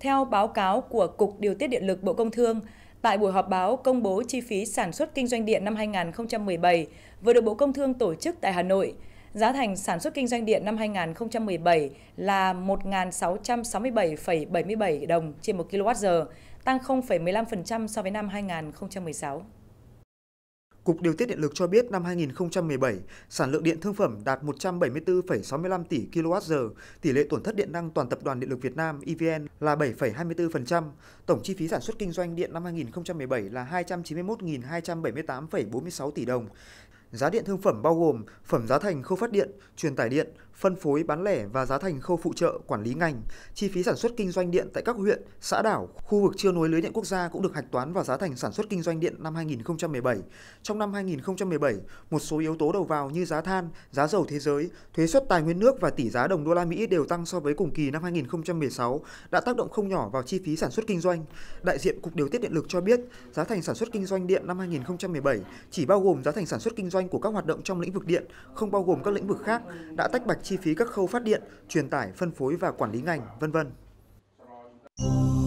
Theo báo cáo của Cục Điều tiết Điện lực Bộ Công Thương, tại buổi họp báo công bố chi phí sản xuất kinh doanh điện năm 2017 vừa được Bộ Công Thương tổ chức tại Hà Nội, giá thành sản xuất kinh doanh điện năm 2017 là 1.667,77 đồng trên 1 kWh, tăng 0,15% so với năm 2016. Cục Điều tiết Điện lực cho biết năm 2017, sản lượng điện thương phẩm đạt 174,65 tỷ kWh, tỷ lệ tổn thất điện năng toàn Tập đoàn Điện lực Việt Nam EVN là 7,24%, tổng chi phí sản xuất kinh doanh điện năm 2017 là 291.278,46 tỷ đồng. Giá điện thương phẩm bao gồm phẩm giá thành khâu phát điện, truyền tải điện, phân phối bán lẻ và giá thành khâu phụ trợ quản lý ngành, chi phí sản xuất kinh doanh điện tại các huyện, xã đảo, khu vực chưa nối lưới điện quốc gia cũng được hạch toán vào giá thành sản xuất kinh doanh điện năm 2017. Trong năm 2017, một số yếu tố đầu vào như giá than, giá dầu thế giới, thuế xuất tài nguyên nước và tỷ giá đồng đô la Mỹ đều tăng so với cùng kỳ năm 2016 đã tác động không nhỏ vào chi phí sản xuất kinh doanh. Đại diện Cục Điều tiết Điện lực cho biết, giá thành sản xuất kinh doanh điện năm 2017 chỉ bao gồm giá thành sản xuất kinh doanh của các hoạt động trong lĩnh vực điện, không bao gồm các lĩnh vực khác, đã tách bạch chi phí các khâu phát điện, truyền tải, phân phối và quản lý ngành, vân vân.